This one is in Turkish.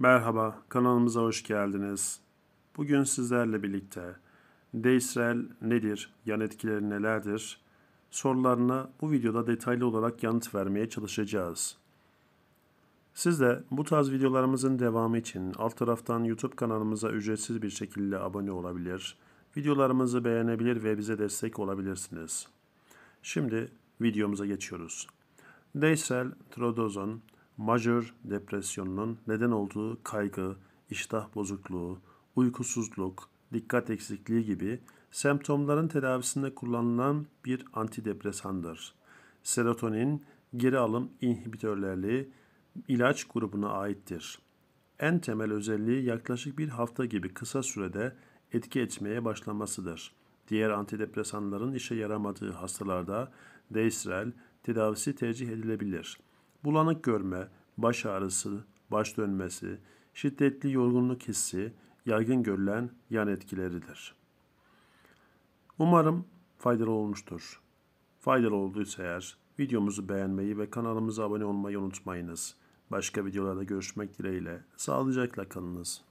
Merhaba, kanalımıza hoş geldiniz. Bugün sizlerle birlikte Deisrael nedir, yan etkileri nelerdir sorularına bu videoda detaylı olarak yanıt vermeye çalışacağız. Siz de bu tarz videolarımızın devamı için alt taraftan YouTube kanalımıza ücretsiz bir şekilde abone olabilir, videolarımızı beğenebilir ve bize destek olabilirsiniz. Şimdi videomuza geçiyoruz. Deisrael, Trodozon, majör depresyonunun neden olduğu kaygı, iştah bozukluğu, uykusuzluk, dikkat eksikliği gibi semptomların tedavisinde kullanılan bir antidepresandır. Serotonin geri alım inhibitörlerli ilaç grubuna aittir. En temel özelliği yaklaşık bir hafta gibi kısa sürede etki etmeye başlamasıdır. Diğer antidepresanların işe yaramadığı hastalarda deisrel tedavisi tercih edilebilir. Bulanık görme, baş ağrısı, baş dönmesi, şiddetli yorgunluk hissi yaygın görülen yan etkileridir. Umarım faydalı olmuştur. Faydalı olduysa eğer videomuzu beğenmeyi ve kanalımıza abone olmayı unutmayınız. Başka videolarda görüşmek dileğiyle sağlıcakla kalınız.